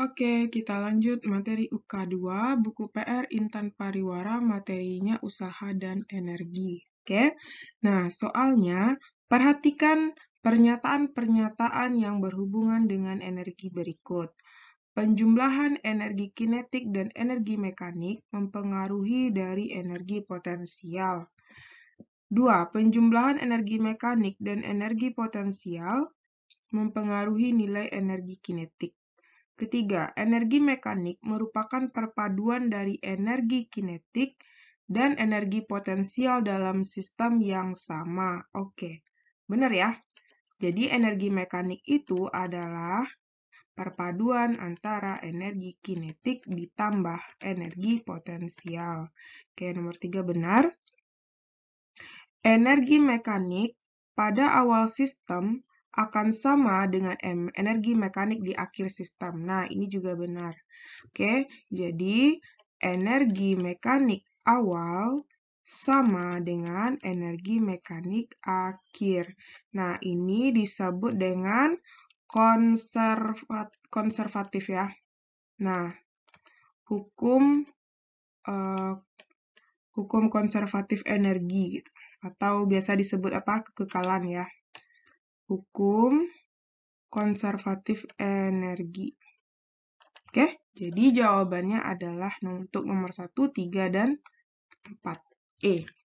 Oke, kita lanjut materi UK2, buku PR Intan Pariwara, materinya usaha dan energi. Oke, nah soalnya perhatikan pernyataan-pernyataan yang berhubungan dengan energi berikut. Penjumlahan energi kinetik dan energi mekanik mempengaruhi dari energi potensial. 2. Penjumlahan energi mekanik dan energi potensial mempengaruhi nilai energi kinetik. Ketiga, energi mekanik merupakan perpaduan dari energi kinetik dan energi potensial dalam sistem yang sama. Oke, benar ya? Jadi energi mekanik itu adalah perpaduan antara energi kinetik ditambah energi potensial. Oke, nomor tiga benar. Energi mekanik pada awal sistem akan sama dengan M, energi mekanik di akhir sistem. Nah, ini juga benar. Oke, jadi energi mekanik awal sama dengan energi mekanik akhir. Nah, ini disebut dengan konservat konservatif ya. Nah, hukum uh, hukum konservatif energi gitu. atau biasa disebut apa kekekalan ya hukum konservatif energi. Oke, jadi jawabannya adalah untuk nomor 1, 3, dan 4. E.